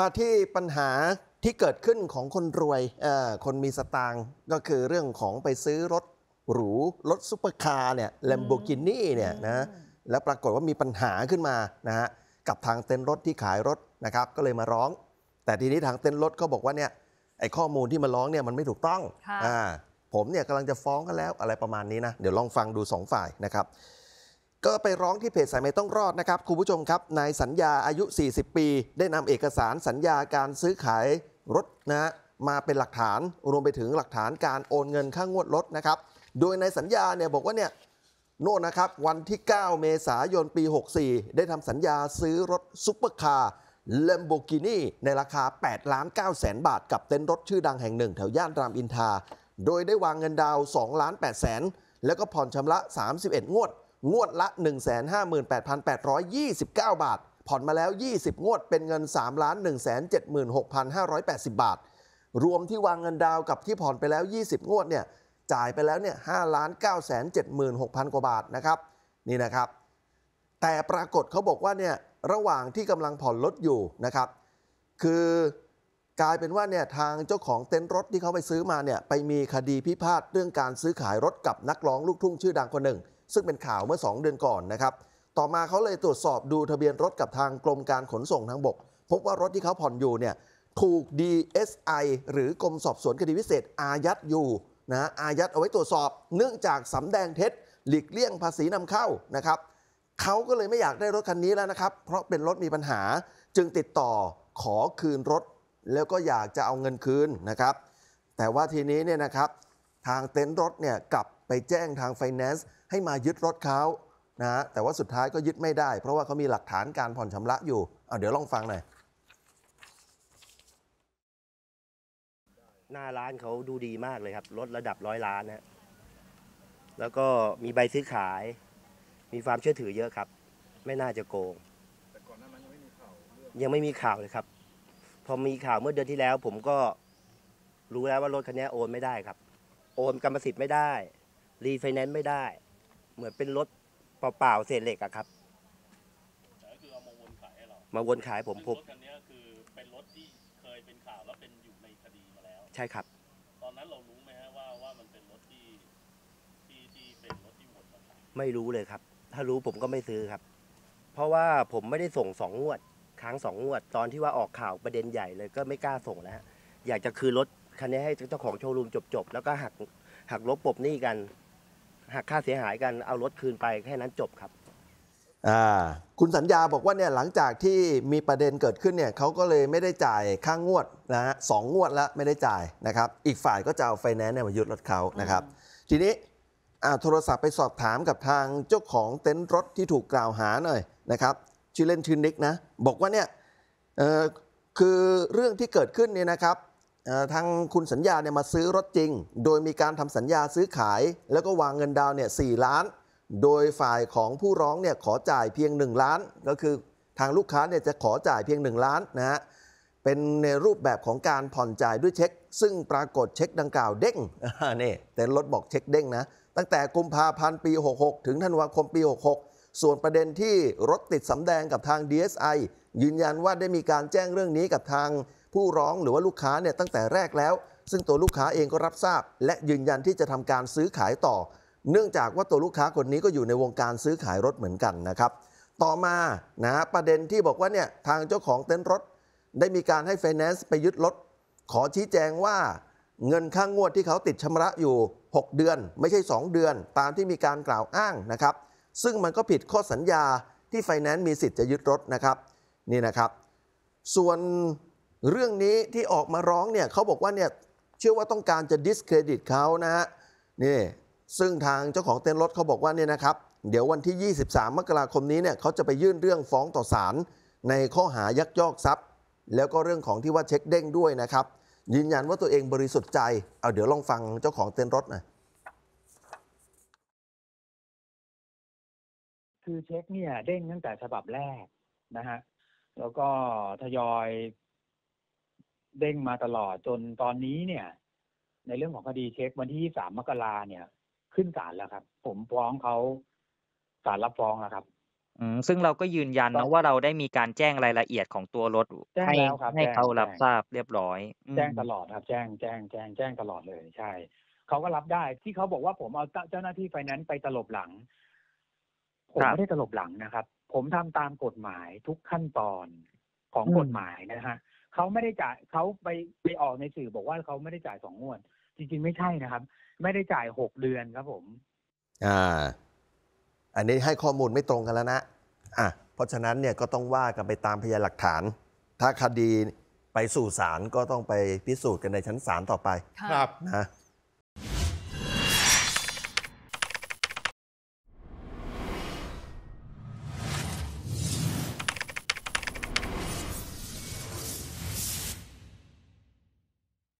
มาที่ปัญหาที่เกิดขึ้นของคนรวย คนมีสตางคก็คือเรื่องของไปซื้อรถหรูรถซุปเปอร์คาร์เนี่ยแลมโบกินี่เนี่ยนะแล้วปรากฏว่ามีปัญหาขึ้นมานะฮะกับทางเต็นท์รถที่ขายรถนะครับก็เลยมาร้อง แต่ทีนี้ทางเต็นท์รถก็บอกว่าเนี่ยไอ้ข้อมูลที่มาร้องเนี่ยมันไม่ถูกต้องอผมเนี่ยกำลังจะฟ้องกันแล้ว อะไรประมาณนี้นะเดี๋ยวลองฟังดู2ฝ่ายนะครับก็ไปร้องที่เพจสายไม่ต้องรอดนะครับ คุณผู้ชมครับนายสัญญาอายุ 40 ปี ได้นำเอกสารสัญญาการซื้อขายรถนะมาเป็นหลักฐาน รวมไปถึงหลักฐานการโอนเงินค่างวดรถนะครับโดยในสัญญาเนี่ยบอกว่าเนี่ยโน่นนะครับ วันที่ 9 เมษายนปี 64 ได้ทำสัญญาซื้อรถซุปเปอร์คาร์เลมโบกินีในราคา8ล้าน9แสนบาทกับเต็นท์รถชื่อดังแห่งหนึ่ง แถวย่านรามอินทาโดยได้วางเงินดาว2ล้าน8แสนแล้วก็ผ่อนชำระ 31 งวดงวดละ 158,829 บาท ผ่อนมาแล้ว 20 งวดเป็นเงิน 3 176,580 บาท รวมที่วางเงินดาวกับที่ผ่อนไปแล้ว 20 งวดเนี่ยจ่ายไปแล้วเนี่ย5ล้าน9 7 6 0 0กว่าบาทนะครับนี่นะครับ แต่ปรากฏเขาบอกว่าเนี่ยระหว่างที่กำลังผ่อนรถอยู่นะครับคือกลายเป็นว่าเนี่ยทางเจ้าของเต็นท์รถที่เขาไปซื้อมาเนี่ยไปมีคดีพิพาทเรื่องการซื้อขายรถกับนักร้องลูกทุ่งชื่อดังคนหนึ่งซึ่งเป็นข่าวเมื่อ 2 เดือนก่อนนะครับ ต่อมาเขาเลยตรวจสอบดูทะเบียนรถกับทางกรมการขนส่งทางบก พบว่ารถที่เขาผ่อนอยู่เนี่ยถูก DSI หรือกรมสอบสวนคดีพิเศษ อายัดอยู่นะอายัดเอาไว้ตรวจสอบ เนื่องจากสำแดงเท็จหลีกเลี่ยงภาษีนำเข้านะครับเขาก็เลยไม่อยากได้รถคันนี้แล้วนะครับ เพราะเป็นรถมีปัญหาจึงติดต่อขอคืนรถแล้วก็อยากจะเอาเงินคืนนะครับแต่ว่าทีนี้เนี่ยนะครับทางเต็นท์รถเนี่ยกลับไปแจ้งทางไฟแนนซ์ให้มายึดรถเขานะฮะ แต่ว่าสุดท้ายก็ยึดไม่ได้ เพราะว่าเขามีหลักฐานการผ่อนชำระอยู่เอาเดี๋ยวลองฟังหน่อย หน้าร้านเขาดูดีมากเลยครับ รถระดับร้อยล้านนะ แล้วก็มีใบซื้อขาย มีความเชื่อถือเยอะครับ ไม่น่าจะโกงแต่ก่อนหน้านั้นยังไม่มีข่าวยังไม่มีข่าวเลยครับ พอมีข่าวเมื่อเดือนที่แล้ว ผมก็รู้แล้วว่ารถคันนี้โอนไม่ได้ครับ โอนกรรมสิทธิ์ไม่ได้ รีไฟแนนซ์ไม่ได้เหมือนเป็นรถเปล่าาเศษเหล็กอะครับมาวนขายผมผบมรถคันนี้คือเป็นรถที่เคยเป็นข่าวแล้วเป็นอยู่ในคดีมาแล้วใช่ครับตอนนั้นเรารู้ไหมฮะว่าว่ามันเป็นรถที่ที่ที่เป็นรถที่วนมาขายไม่รู้เลยครับ ถ้ารู้ผมก็ไม่ซื้อครับ เพราะว่าผมไม่ได้ส่งสองงวด ค้างสองงวด ตอนที่ว่าออกข่าวประเด็นใหญ่เลยก็ไม่กล้าส่งแล้วอยากจะคืนรถคันนี้ให้เจ้าของโชว์รูมจบๆแล้วก็หักหักลบปบหนี้กันหักค่าเสียหายกันเอารถคืนไปแค่นั้นจบครับอ่าคุณสัญญาบอกว่าเนี่ยหลังจากที่มีประเด็นเกิดขึ้นเนี่ยเขาก็เลยไม่ได้จ่ายค่างวดนะฮะสองงวดแล้วไม่ได้จ่ายนะครับ อีกฝ่ายก็จะเอาไฟแนนซ์เนี่ยมายึดรถเขานะครับ ทีนี้อ่าโทรศัพท์ไปสอบถามกับทางเจ้าของเต็นท์รถที่ถูกกล่าวหาหน่อยนะครับชื่อเล่นชื่อนิกนะ บอกว่าเนี่ยเออคือเรื่องที่เกิดขึ้นเนี่ยนะครับทางคุณสัญญาเนี่ยมาซื้อรถจริง โดยมีการทำสัญญาซื้อขาย แล้วก็วางเงินดาวเนี่ยสล้าน โดยฝ่ายของผู้ร้องเนี่ยขอจ่ายเพียง 1 ล้าน ก็คือทางลูกค้าเนี่ยจะขอจ่ายเพียง 1 ล้านนะฮะ เป็นในรูปแบบของการผ่อนจ่ายด้วยเช็ค ซึ่งปรากฏเช็คดังกล่าวเด้ง นี่แต่รถบอกเช็คเด้งนะ ตั้งแต่กุมภาพันธ์ปี66ถึงธันวาคมปี66ส่วนประเด็นที่รถติดสำแดงกับทาง DSI ยืนยันว่าได้มีการแจ้งเรื่องนี้กับทางผู้ร้องหรือว่าลูกค้าเนี่ยตั้งแต่แรกแล้ว ซึ่งตัวลูกค้าเองก็รับทราบ และยืนยันที่จะทำการซื้อขายต่อ เนื่องจากว่าตัวลูกค้าคนนี้ก็อยู่ในวงการซื้อขายรถเหมือนกันนะครับ ต่อมานะประเด็นที่บอกว่าเนี่ยทางเจ้าของเต็นท์รถ ได้มีการให้ไฟแนนซ์ไปยึดรถ ขอชี้แจงว่าเงินค่างงวดที่เขาติดชำระอยู่ 6 เดือน ไม่ใช่ 2 เดือน ตามที่มีการกล่าวอ้างนะครับ ซึ่งมันก็ผิดข้อสัญญาที่ไฟแนนซ์มีสิทธิ์จะยึดรถนะครับนี่นะครับส่วนเรื่องนี้ที่ออกมาร้องเนี่ยเขาบอกว่าเนี่ยเชื่อว่าต้องการจะดิสเครดิตเขานะฮะนี่ซึ่งทางเจ้าของเต้นรถเขาบอกว่าเนี่ยนะครับ เดี๋ยววันที่ 23 มกราคมนี้เนี่ยเขาจะไปยื่นเรื่องฟ้องต่อศาลในข้อหายักยอกทรัพย์ แล้วก็เรื่องของที่ว่าเช็คเด้งด้วยนะครับ ยืนยันว่าตัวเองบริสุทธิ์ใจเอา เดี๋ยวลองฟังเจ้าของเต้นรถหน่อยคือเช็คเนี่ยเด้งตั้งแต่ฉบับแรกนะฮะแล้วก็ทยอยเด้งมาตลอดจนตอนนี้เนี่ย ในเรื่องของคดีเช็ควันที่ส3มกราเนี่ย ขึ้นศาลแล้วครับ ผมฟ้องเขาศาลรับฟ้องแล้วครับ อืมซึ่งเราก็ยืนยันนะว่าเราได้มีการแจ้งรายละเอียดของตัวรถแจ้งให้แล้วครับให้เขารับทราบเรียบร้อยแจ้งตลอดครับ แจ้งแจ้งแจ้งแจ้งตลอดเลย ใช่เขาก็รับได้ที่เขาบอกว่าผมเอาเจ้าหน้าที่ไฟแนนซ์ไปตลบหลังผมไม่ได้ตลบหลังนะครับ ผมทำตามกฎหมายทุกขั้นตอนของกฎหมายนะฮะเขาไม่ได้จ่ายเขาไปไปออกในสื่อบอกว่าเขาไม่ได้จ่ายสองงวดจริง ๆ ไม่ใช่นะครับ ไม่ได้จ่ายหกเดือนครับผม อ่า อันนี้ให้ข้อมูลไม่ตรงกันแล้วนะอ่ะเพราะฉะนั้นเนี่ยก็ต้องว่ากันไปตามพยานหลักฐาน ถ้าคดีไปสู่ศาลก็ต้องไปพิสูจน์กันในชั้นศาลต่อไป ครับนะ